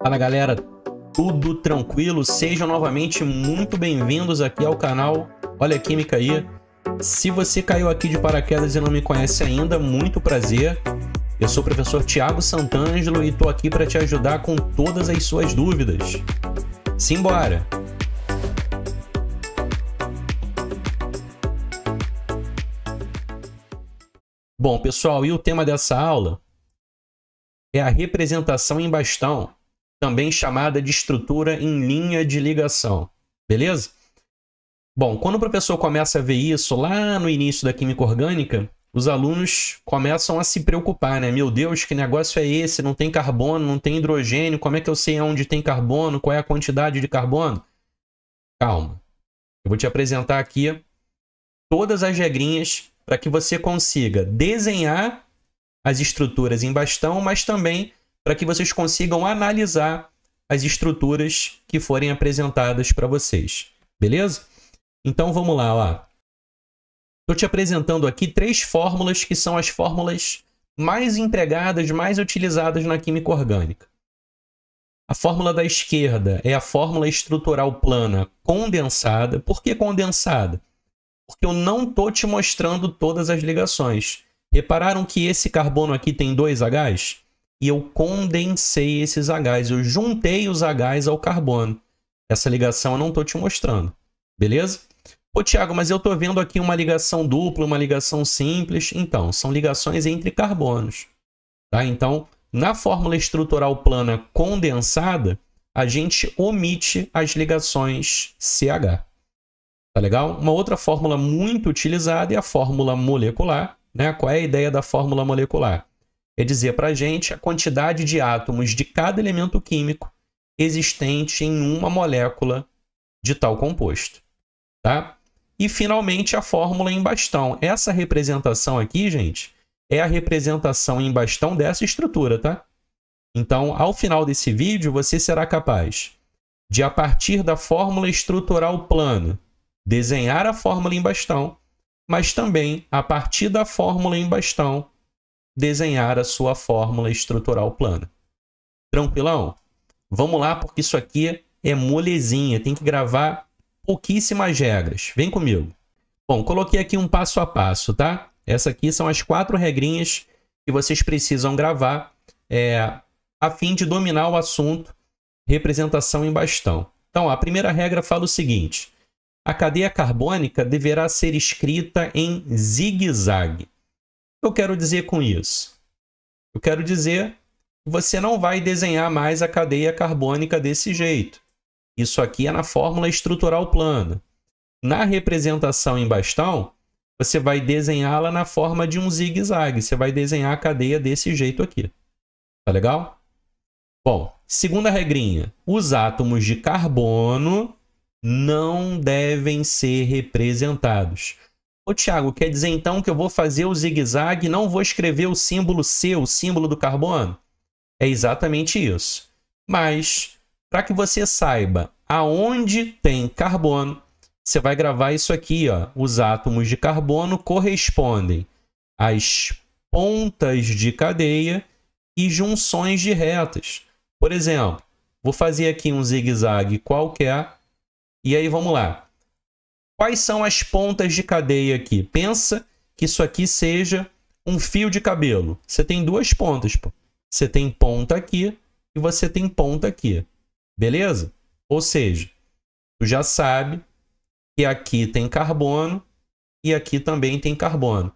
Fala galera, tudo tranquilo? Sejam novamente muito bem-vindos aqui ao canal Olha a Química aí. Se você caiu aqui de paraquedas e não me conhece ainda, muito prazer. Eu sou o professor Tiago Santangelo e estou aqui para te ajudar com todas as suas dúvidas. Simbora! Bom, pessoal, e o tema dessa aula é a representação em bastão também chamada de estrutura em linha de ligação. Beleza? Bom, quando o professor começa a ver isso lá no início da química orgânica, os alunos começam a se preocupar, né? Meu Deus, que negócio é esse? Não tem carbono, não tem hidrogênio, como é que eu sei onde tem carbono? Qual é a quantidade de carbono? Calma. Eu vou te apresentar aqui todas as regrinhas para que você consiga desenhar as estruturas em bastão, mas também para que vocês consigam analisar as estruturas que forem apresentadas para vocês, beleza? Então vamos lá, Estou te apresentando aqui três fórmulas que são as fórmulas mais empregadas, mais utilizadas na química orgânica. A fórmula da esquerda é a fórmula estrutural plana condensada. Por que condensada? Porque eu não estou te mostrando todas as ligações. Repararam que esse carbono aqui tem dois Hs? e eu condensei esses Hs, eu juntei os Hs ao carbono. Essa ligação eu não estou te mostrando, beleza? Ô Tiago, mas eu estou vendo aqui uma ligação dupla, uma ligação simples. Então, são ligações entre carbonos. Tá? Então, na fórmula estrutural plana condensada, a gente omite as ligações CH. Tá legal? Uma outra fórmula muito utilizada é a fórmula molecular. Né? Qual é a ideia da fórmula molecular? Quer dizer para a gente a quantidade de átomos de cada elemento químico existente em uma molécula de tal composto. Tá? E, finalmente, a fórmula em bastão. Essa representação aqui, gente, é a representação em bastão dessa estrutura, tá? Então, ao final desse vídeo, você será capaz de, a partir da fórmula estrutural plana, desenhar a fórmula em bastão, mas também, a partir da fórmula em bastão, desenhar a sua fórmula estrutural plana. Tranquilão? Vamos lá, porque isso aqui é molezinha, tem que gravar pouquíssimas regras. Vem comigo. Bom, coloquei aqui um passo a passo, tá? Essa aqui são as quatro regrinhas que vocês precisam gravar é, a fim de dominar o assunto representação em bastão. Então, a primeira regra fala o seguinte: a cadeia carbônica deverá ser escrita em zigue-zague eu quero dizer com isso? Eu quero dizer que você não vai desenhar mais a cadeia carbônica desse jeito. Isso aqui é na fórmula estrutural plana. Na representação em bastão, você vai desenhá-la na forma de um zigue-zague. Você vai desenhar a cadeia desse jeito aqui. Tá legal? Bom, segunda regrinha. Os átomos de carbono não devem ser representados. Ô Tiago, quer dizer então que eu vou fazer o zigue-zague e não vou escrever o símbolo C, o símbolo do carbono? É exatamente isso. Mas, para que você saiba aonde tem carbono, você vai gravar isso aqui. Ó. Os átomos de carbono correspondem às pontas de cadeia e junções de retas. Por exemplo, vou fazer aqui um zigue-zague qualquer. E aí, vamos lá. Quais são as pontas de cadeia aqui? Pensa que isso aqui seja um fio de cabelo. Você tem duas pontas, pô. Você tem ponta aqui e você tem ponta aqui. Beleza? Ou seja, tu já sabe que aqui tem carbono e aqui também tem carbono.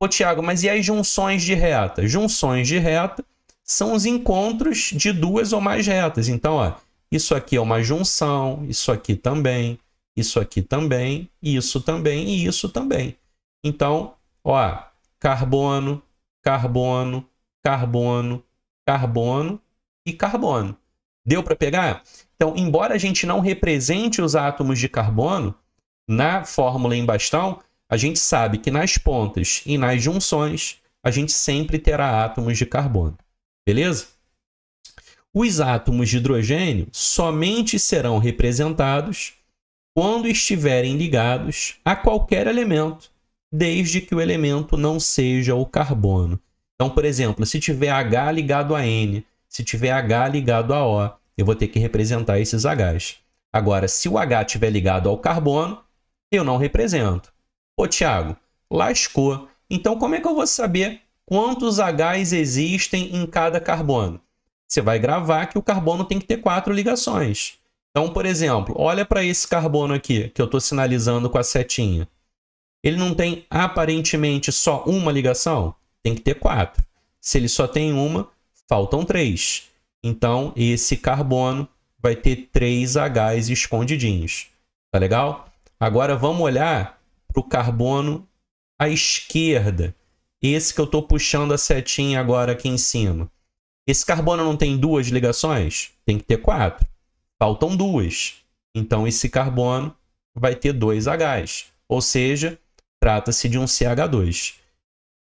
Ô, Tiago, mas e as junções de reta? Junções de reta são os encontros de duas ou mais retas. Então, ó, isso aqui é uma junção, isso aqui também, isso aqui também, isso também e isso também. Então, ó, carbono, carbono, carbono, carbono e carbono. Deu para pegar? Então, embora a gente não represente os átomos de carbono na fórmula em bastão, a gente sabe que nas pontas e nas junções a gente sempre terá átomos de carbono. Beleza? Os átomos de hidrogênio somente serão representados quando estiverem ligados a qualquer elemento, desde que o elemento não seja o carbono. Então, por exemplo, se tiver H ligado a N, se tiver H ligado a O, eu vou ter que representar esses Hs. Agora, se o H estiver ligado ao carbono, eu não represento. Ô, Tiago, lascou. Então, como é que eu vou saber quantos Hs existem em cada carbono? Você vai gravar que o carbono tem que ter quatro ligações. Então, por exemplo, olha para esse carbono aqui, que eu estou sinalizando com a setinha. Ele não tem aparentemente só uma ligação? Tem que ter quatro. Se ele só tem uma, faltam três. Então, esse carbono vai ter três Hs escondidinhos. Tá legal? Agora vamos olhar para o carbono à esquerda. Esse que eu estou puxando a setinha agora aqui em cima. Esse carbono não tem duas ligações? Tem que ter quatro. Faltam duas. Então, esse carbono vai ter dois Hs. Ou seja, trata-se de um CH2.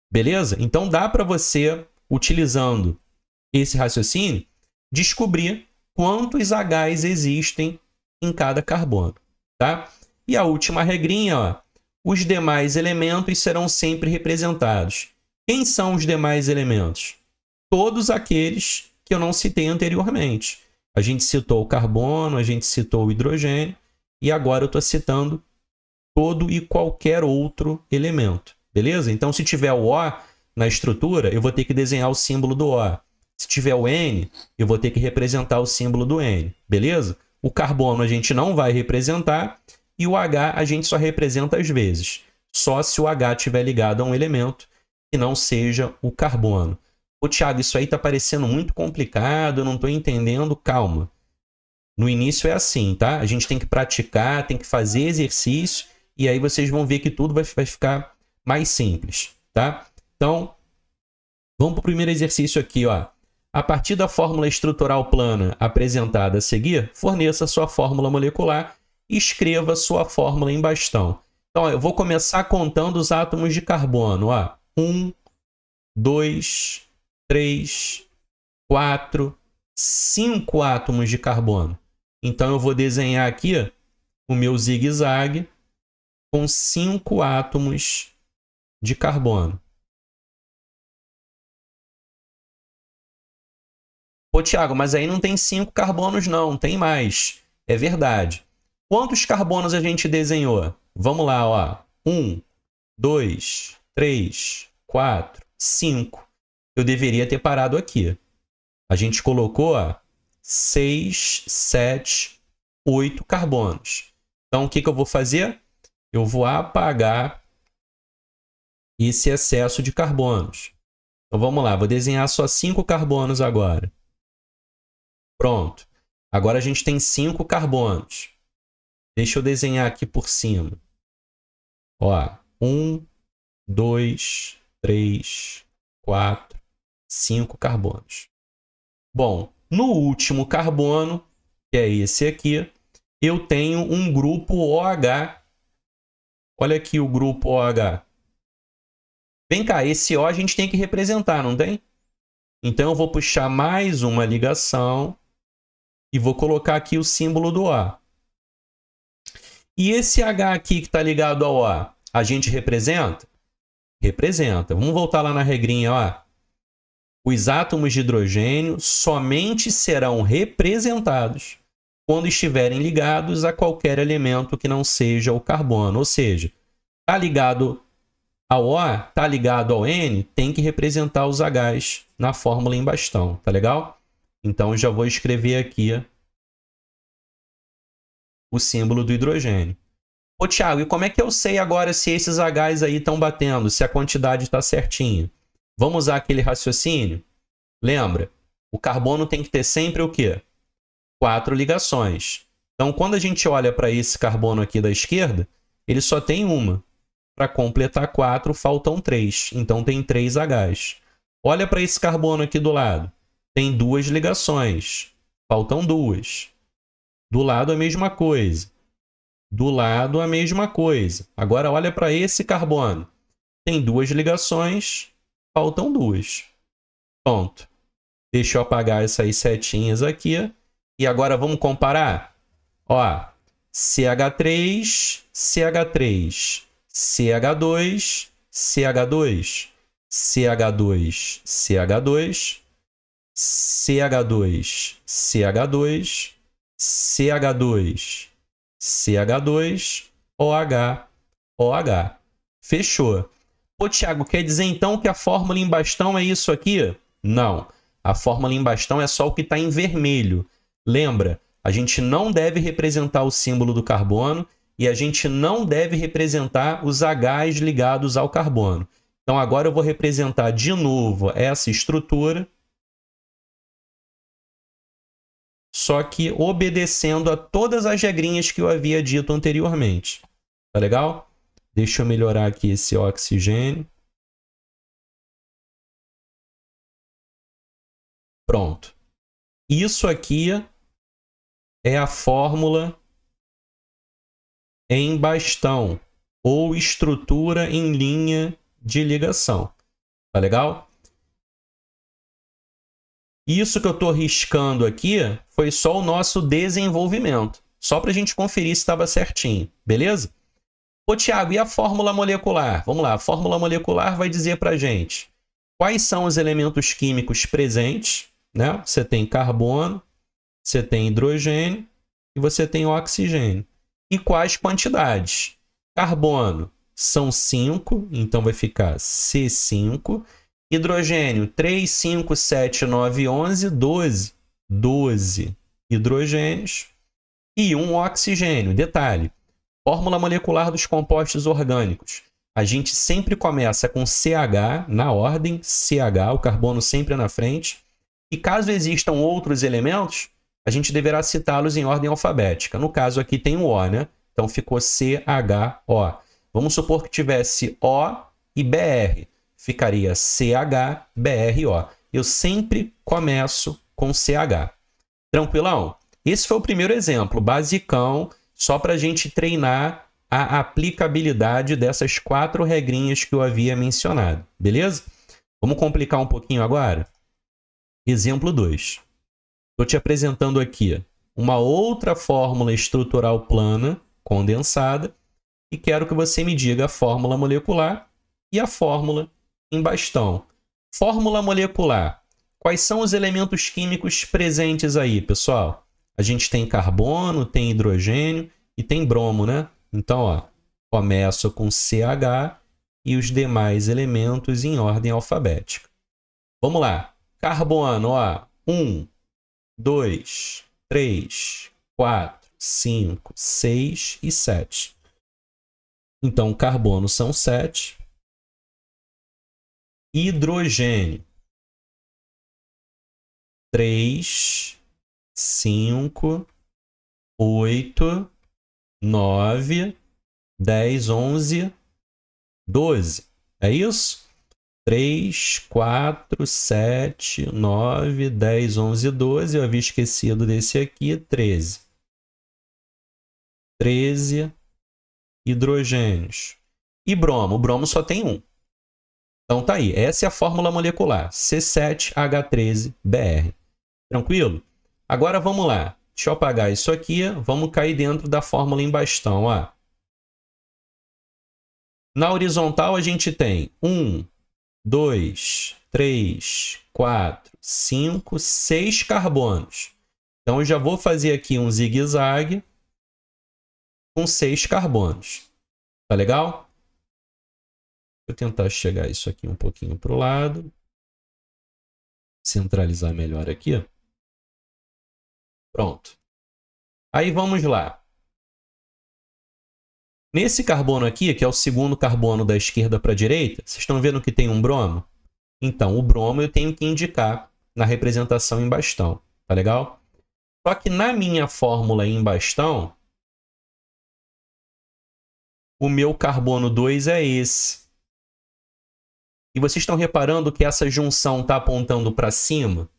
Beleza? Então, dá para você, utilizando esse raciocínio, descobrir quantos Hs existem em cada carbono. Tá? E a última regrinha, ó, os demais elementos serão sempre representados. Quem são os demais elementos? Todos aqueles que eu não citei anteriormente. A gente citou o carbono, a gente citou o hidrogênio, e agora eu estou citando todo e qualquer outro elemento. Beleza? Então, se tiver o O na estrutura, eu vou ter que desenhar o símbolo do O. Se tiver o N, eu vou ter que representar o símbolo do N. Beleza? O carbono a gente não vai representar e o H a gente só representa às vezes, só se o H estiver ligado a um elemento que não seja o carbono. Ô, Thiago, isso aí tá parecendo muito complicado, eu não tô entendendo. Calma. No início é assim, tá? A gente tem que praticar, tem que fazer exercício, e aí vocês vão ver que tudo vai, vai ficar mais simples, tá? Então, vamos para o primeiro exercício aqui, ó. A partir da fórmula estrutural plana apresentada a seguir, forneça sua fórmula molecular e escreva sua fórmula em bastão. Então, ó, eu vou começar contando os átomos de carbono. Ó. dois, três. 3, 4, 5 átomos de carbono. Então eu vou desenhar aqui o meu zigue-zague com 5 átomos de carbono. Pô, Tiago, mas aí não tem 5 carbonos não, tem mais. É verdade. Quantos carbonos a gente desenhou? Vamos lá, ó. 1, 2, 3, 4, 5 eu deveria ter parado aqui. A gente colocou ó, 6, 7, 8 carbonos. Então, o que, que eu vou fazer? Eu vou apagar esse excesso de carbonos. Então, vamos lá. Vou desenhar só 5 carbonos agora. Pronto. Agora a gente tem 5 carbonos. Deixa eu desenhar aqui por cima. Ó, 1, 2, 3, 4, cinco carbonos. Bom, no último carbono, que é esse aqui, eu tenho um grupo OH. Olha aqui o grupo OH. Vem cá, esse O a gente tem que representar, não tem? Então eu vou puxar mais uma ligação e vou colocar aqui o símbolo do A. E esse H aqui que está ligado ao A, a gente representa? Representa. Vamos voltar lá na regrinha, ó. Os átomos de hidrogênio somente serão representados quando estiverem ligados a qualquer elemento que não seja o carbono. Ou seja, está ligado ao O, está ligado ao N, tem que representar os Hs na fórmula em bastão, tá legal? Então, já vou escrever aqui o símbolo do hidrogênio. Ô, Thiago, e como é que eu sei agora se esses Hs aí estão batendo, se a quantidade está certinha? Vamos usar aquele raciocínio? Lembra? O carbono tem que ter sempre o quê? Quatro ligações. Então, quando a gente olha para esse carbono aqui da esquerda, ele só tem uma. Para completar quatro, faltam três. Então, tem três Hs. Olha para esse carbono aqui do lado. Tem duas ligações. Faltam duas. Do lado, a mesma coisa. Do lado, a mesma coisa. Agora, olha para esse carbono. Tem duas ligações faltam duas. Pronto. Deixa eu apagar essas setinhas aqui. E agora vamos comparar. Ó, CH3, CH3, CH2, CH2, CH2, CH2, CH2, CH2, CH2, CH2, OH, OH. Fechou. Ô, Tiago, quer dizer então que a fórmula em bastão é isso aqui? Não. A fórmula em bastão é só o que está em vermelho. Lembra, a gente não deve representar o símbolo do carbono e a gente não deve representar os Hs ligados ao carbono. Então agora eu vou representar de novo essa estrutura, só que obedecendo a todas as regrinhas que eu havia dito anteriormente. Tá legal? Deixa eu melhorar aqui esse oxigênio. Pronto. Isso aqui é a fórmula em bastão ou estrutura em linha de ligação. Tá legal? Isso que eu estou riscando aqui foi só o nosso desenvolvimento, só para a gente conferir se estava certinho, beleza? Ô Tiago, e a fórmula molecular? Vamos lá, a fórmula molecular vai dizer para gente quais são os elementos químicos presentes. Né? Você tem carbono, você tem hidrogênio e você tem oxigênio. E quais quantidades? Carbono são 5, então vai ficar C5. Hidrogênio 3, 5, 7, 9, 11, 12. 12 hidrogênios e um oxigênio. Detalhe, Fórmula molecular dos compostos orgânicos. A gente sempre começa com CH na ordem, CH, o carbono sempre é na frente. E caso existam outros elementos, a gente deverá citá-los em ordem alfabética. No caso aqui tem o O, né? Então ficou CHO. Vamos supor que tivesse O e BR. Ficaria CHBRO. Eu sempre começo com CH. Tranquilão? Esse foi o primeiro exemplo, basicão só para a gente treinar a aplicabilidade dessas quatro regrinhas que eu havia mencionado, beleza? Vamos complicar um pouquinho agora? Exemplo 2. Estou te apresentando aqui uma outra fórmula estrutural plana condensada e quero que você me diga a fórmula molecular e a fórmula em bastão. Fórmula molecular. Quais são os elementos químicos presentes aí, pessoal? A gente tem carbono, tem hidrogênio e tem bromo, né? Então, ó, começa com CH e os demais elementos em ordem alfabética. Vamos lá. Carbono, ó, 1, 2, 3, 4, 5, 6 e 7. Então, carbono são 7. Hidrogênio, 3, 5, 8, 9, 10, 11, 12. É isso? 3, 4, 7, 9, 10, 11, 12. Eu havia esquecido desse aqui, 13. 13 hidrogênios. E bromo? O bromo só tem um. Então tá aí. Essa é a fórmula molecular. C7H13Br. Tranquilo? Agora vamos lá. Deixa eu apagar isso aqui. Vamos cair dentro da fórmula em bastão. Ó. Na horizontal a gente tem 1, 2, 3, 4, 5, 6 carbonos. Então eu já vou fazer aqui um zigue-zague com 6 carbonos. Tá legal? Vou tentar chegar isso aqui um pouquinho para o lado. Centralizar melhor aqui. Pronto. Aí vamos lá. Nesse carbono aqui, que é o segundo carbono da esquerda para a direita, vocês estão vendo que tem um bromo? Então, o bromo eu tenho que indicar na representação em bastão, tá legal? Só que na minha fórmula em bastão, o meu carbono 2 é esse. E vocês estão reparando que essa junção está apontando para cima?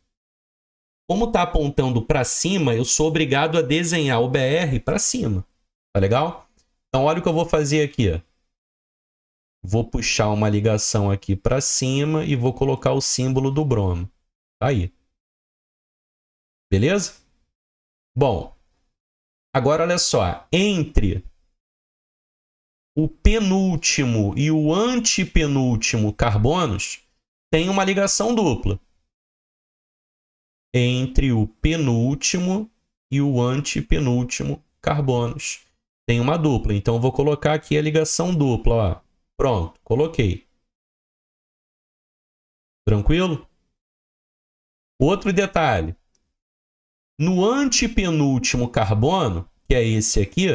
Como está apontando para cima, eu sou obrigado a desenhar o BR para cima. Tá legal? Então, olha o que eu vou fazer aqui. Vou puxar uma ligação aqui para cima e vou colocar o símbolo do bromo. Tá aí. Beleza? Bom, agora olha só. Entre o penúltimo e o antepenúltimo carbonos, tem uma ligação dupla entre o penúltimo e o antepenúltimo carbonos. Tem uma dupla, então vou colocar aqui a ligação dupla. Ó. Pronto, coloquei. Tranquilo? Outro detalhe. No antepenúltimo carbono, que é esse aqui,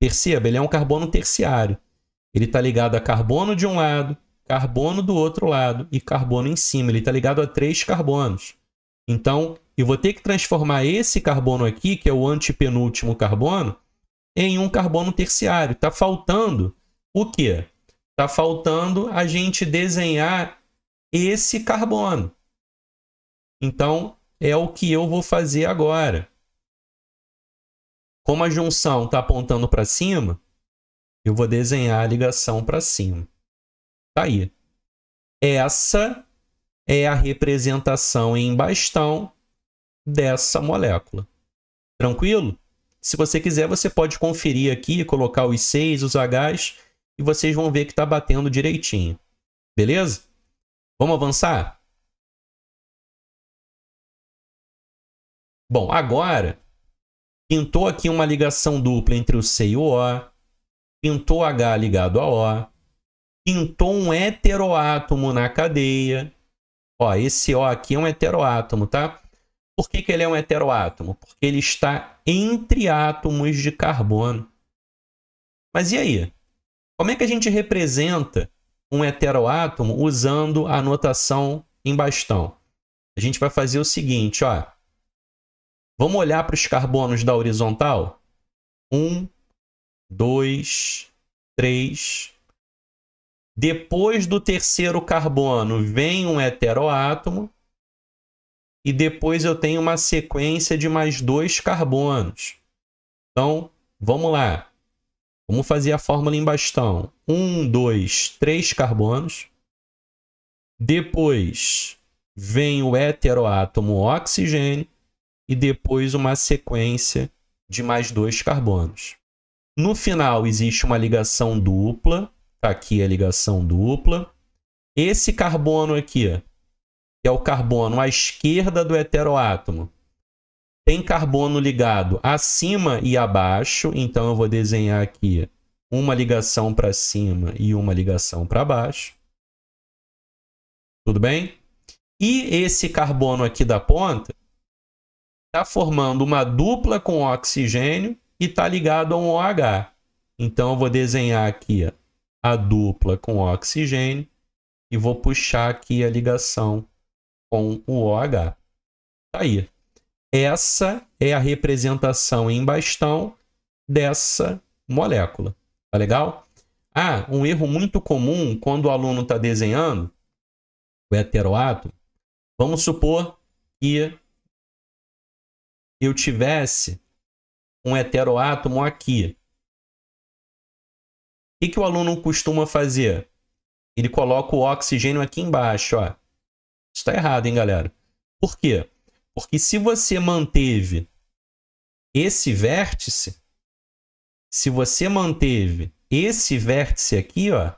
perceba, ele é um carbono terciário. Ele está ligado a carbono de um lado, carbono do outro lado e carbono em cima. Ele está ligado a três carbonos. Então, eu vou ter que transformar esse carbono aqui, que é o antepenúltimo carbono, em um carbono terciário. Está faltando o quê? Está faltando a gente desenhar esse carbono. Então, é o que eu vou fazer agora. Como a junção está apontando para cima, eu vou desenhar a ligação para cima. Está aí. Essa é a representação em bastão dessa molécula. Tranquilo? Se você quiser, você pode conferir aqui, colocar os 6, os Hs, e vocês vão ver que está batendo direitinho. Beleza? Vamos avançar? Bom, agora pintou aqui uma ligação dupla entre o C e o O, pintou H ligado a O, pintou um heteroátomo na cadeia, Ó, esse O aqui é um heteroátomo, tá? Por que, que ele é um heteroátomo? Porque ele está entre átomos de carbono. Mas e aí? Como é que a gente representa um heteroátomo usando a notação em bastão? A gente vai fazer o seguinte, ó. Vamos olhar para os carbonos da horizontal? 1, 2, 3, depois do terceiro carbono vem um heteroátomo. E depois eu tenho uma sequência de mais dois carbonos. Então, vamos lá. Vamos fazer a fórmula em bastão. Um, dois, três carbonos. Depois vem o heteroátomo oxigênio e depois uma sequência de mais dois carbonos. No final existe uma ligação dupla Tá aqui a ligação dupla. Esse carbono aqui, que é o carbono à esquerda do heteroátomo, tem carbono ligado acima e abaixo, então eu vou desenhar aqui uma ligação para cima e uma ligação para baixo. Tudo bem? E esse carbono aqui da ponta está formando uma dupla com oxigênio e está ligado a um OH. Então eu vou desenhar aqui a dupla com oxigênio e vou puxar aqui a ligação com o OH. Tá aí. Essa é a representação em bastão dessa molécula. Tá legal? Ah, um erro muito comum quando o aluno está desenhando o heteroátomo. Vamos supor que eu tivesse um heteroátomo aqui que, que o aluno costuma fazer? Ele coloca o oxigênio aqui embaixo, ó. Isso está errado, hein, galera? Por quê? Porque se você manteve esse vértice, se você manteve esse vértice aqui, ó,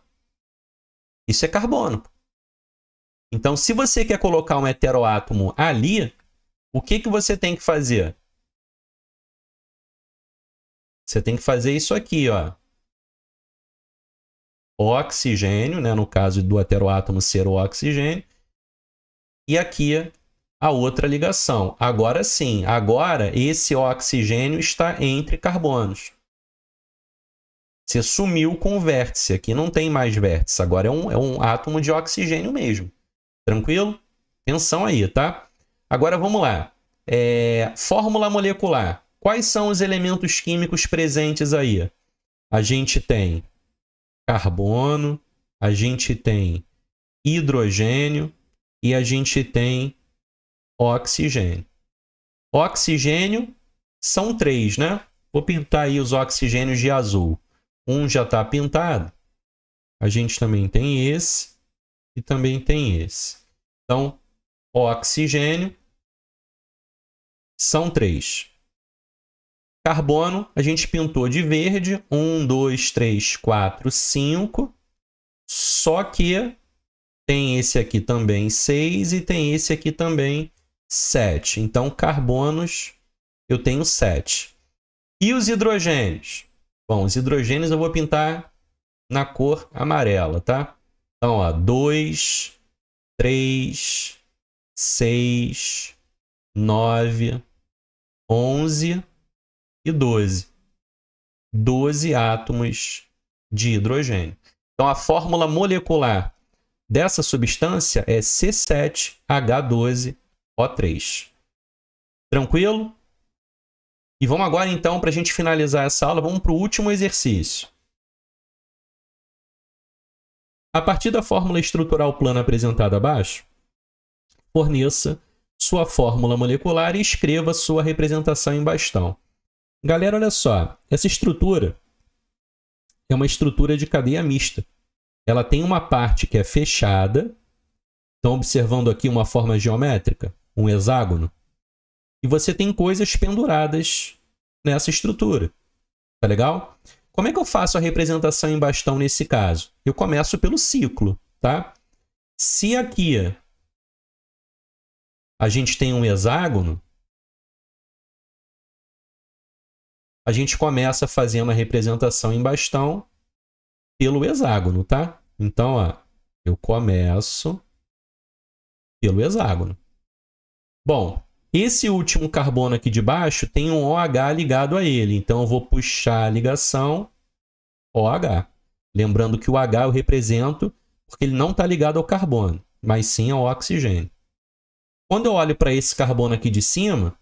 isso é carbono. Então, se você quer colocar um heteroátomo ali, o que, que você tem que fazer? Você tem que fazer isso aqui, ó oxigênio, né? no caso do heteroátomo ser o oxigênio, e aqui a outra ligação. Agora sim, agora esse oxigênio está entre carbonos. Você sumiu com o vértice, aqui não tem mais vértice, agora é um, é um átomo de oxigênio mesmo. Tranquilo? Atenção aí, tá? Agora vamos lá. É, fórmula molecular. Quais são os elementos químicos presentes aí? A gente tem carbono, a gente tem hidrogênio e a gente tem oxigênio. Oxigênio são três, né? Vou pintar aí os oxigênios de azul. Um já está pintado. A gente também tem esse e também tem esse. Então, oxigênio são três. Carbono, a gente pintou de verde. 1, 2, 3, 4, 5. Só que tem esse aqui também 6 e tem esse aqui também 7. Então, carbonos eu tenho 7. E os hidrogênios? Bom, os hidrogênios eu vou pintar na cor amarela, tá? Então, ó, 2, 3, 6, 9, 11, e 12. 12 átomos de hidrogênio. Então, a fórmula molecular dessa substância é C7H12O3. Tranquilo? E vamos agora, então, para a gente finalizar essa aula, vamos para o último exercício. A partir da fórmula estrutural plana apresentada abaixo, forneça sua fórmula molecular e escreva sua representação em bastão. Galera, olha só, essa estrutura é uma estrutura de cadeia mista. Ela tem uma parte que é fechada. Estão observando aqui uma forma geométrica, um hexágono. E você tem coisas penduradas nessa estrutura. Tá legal? Como é que eu faço a representação em bastão nesse caso? Eu começo pelo ciclo, tá? Se aqui a gente tem um hexágono, A gente começa fazendo a representação em bastão pelo hexágono, tá? Então, ó, eu começo pelo hexágono. Bom, esse último carbono aqui de baixo tem um OH ligado a ele, então eu vou puxar a ligação OH. Lembrando que o H eu represento porque ele não está ligado ao carbono, mas sim ao oxigênio. Quando eu olho para esse carbono aqui de cima,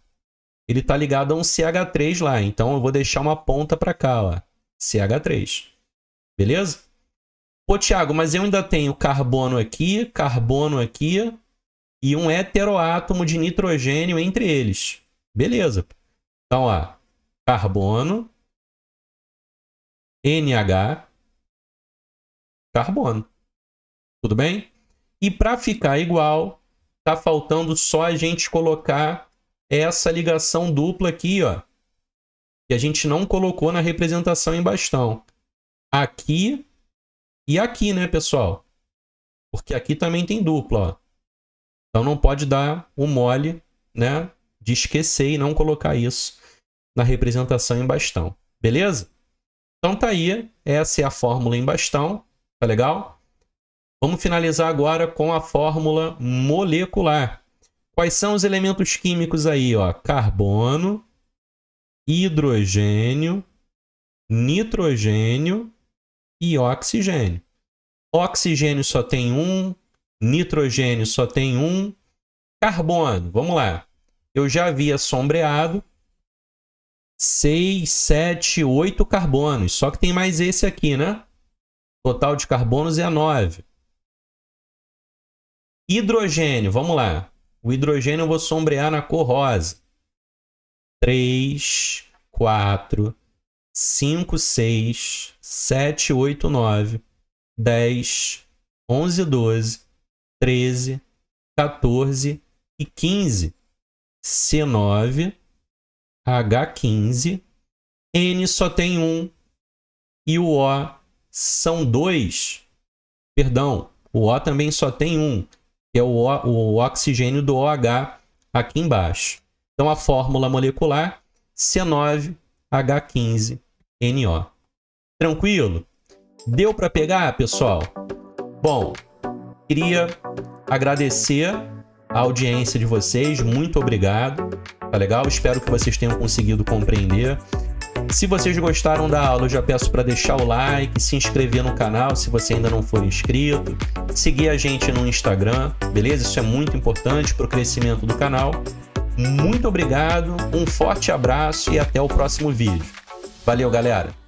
ele tá ligado a um CH3 lá. Então eu vou deixar uma ponta para cá, ó. CH3. Beleza? Pô, Thiago, mas eu ainda tenho carbono aqui, carbono aqui e um heteroátomo de nitrogênio entre eles. Beleza. Então, ó, carbono, NH, carbono. Tudo bem? E para ficar igual, tá faltando só a gente colocar é essa ligação dupla aqui, ó, que a gente não colocou na representação em bastão. Aqui e aqui, né, pessoal? Porque aqui também tem dupla, ó. Então não pode dar o mole, né, de esquecer e não colocar isso na representação em bastão. Beleza? Então tá aí, essa é a fórmula em bastão, tá legal? Vamos finalizar agora com a fórmula molecular. Quais são os elementos químicos aí, ó? Carbono, hidrogênio, nitrogênio e oxigênio. Oxigênio só tem um, nitrogênio só tem um, carbono. Vamos lá. Eu já havia sombreado 6, 7, 8 carbonos. Só que tem mais esse aqui, né? Total de carbonos é 9. Hidrogênio, vamos lá. O hidrogênio eu vou sombrear na cor rosa. 3, 4, 5, 6, 7, 8, 9, 10, 11, 12, 13, 14 e 15. C9, H15, N só tem um e o O são dois. Perdão, o O também só tem um que é o, o, o oxigênio do OH aqui embaixo. Então a fórmula molecular C9H15NO. Tranquilo? Deu para pegar, pessoal? Bom, queria agradecer a audiência de vocês, muito obrigado. Tá legal? Espero que vocês tenham conseguido compreender. Se vocês gostaram da aula, eu já peço para deixar o like, se inscrever no canal se você ainda não for inscrito, seguir a gente no Instagram, beleza? Isso é muito importante para o crescimento do canal. Muito obrigado, um forte abraço e até o próximo vídeo. Valeu, galera!